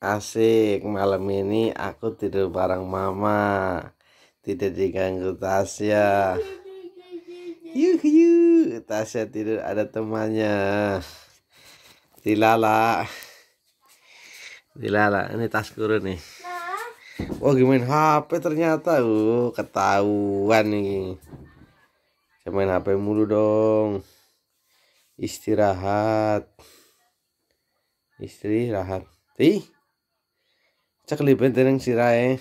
Asik, malam ini aku tidur bareng mama Tidak diganggu Tasya Yuk, yuk Tasya tidur ada temannya Tilala Dilala, ini tas guru nih. Wah, oh, gimana HP ternyata. Uh, ketahuan nih. Saya main HP mulu dong. Istirahat. Istirahat. Ih. Cak lipen tenang sirae.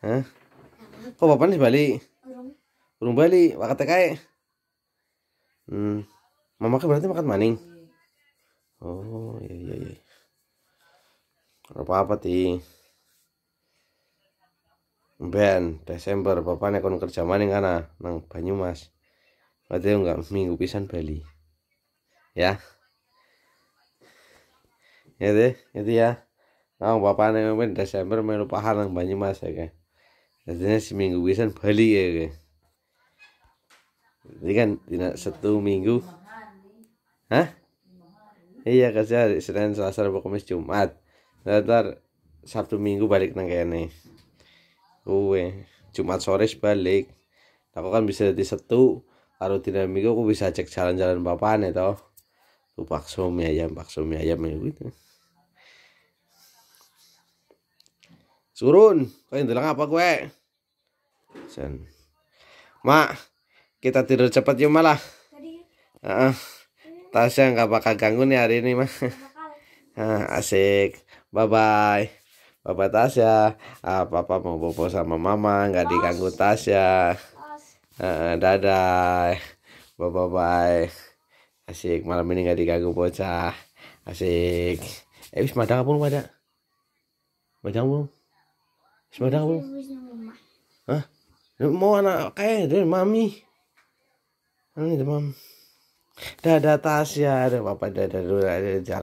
Hah? Kok bapak nih balik? Burung balik, wakat kae. Hmm. Mama kan berarti makan maning. Iya. Oh, iya apa-apa ti Ben Desember bapak nekon kerja maning kana nang Banyumas berarti enggak minggu pisan Bali ya ya deh itu ya, ya? nang bapak nekon Desember melu pahar nang Banyumas ya kan jadinya Minggu pisan Bali ya kan jadi kan tidak satu minggu hah iya kasih hari Senin Selasa Rabu Kamis Jumat ntar Sabtu Minggu balik nang kene. Kuwe Jumat sore balik. Aku kan bisa di setu kalau tidak minggu aku bisa cek jalan-jalan bapak aneh toh. Tuh bakso mie ayam, bakso mie ayam ya gitu. Surun, kau yang bilang apa gue? Sen. Mak, kita tidur cepat yuk malah. ah, Uh Tasya nggak bakal ganggu nih hari ini mah. Ah, asik bye bye Papa Tasya, ah, Papa mau bobo sama Mama, nggak diganggu Tasya. ah, dadah, bye bye bye. Asik malam ini nggak diganggu bocah. Asik. Eh, bisma madang belum ada? Madang belum? Wis madang belum? Hah? Mau anak kayak dari mami. Ini demam. Dadah Tasya, ada papa dadah dulu ada jalan.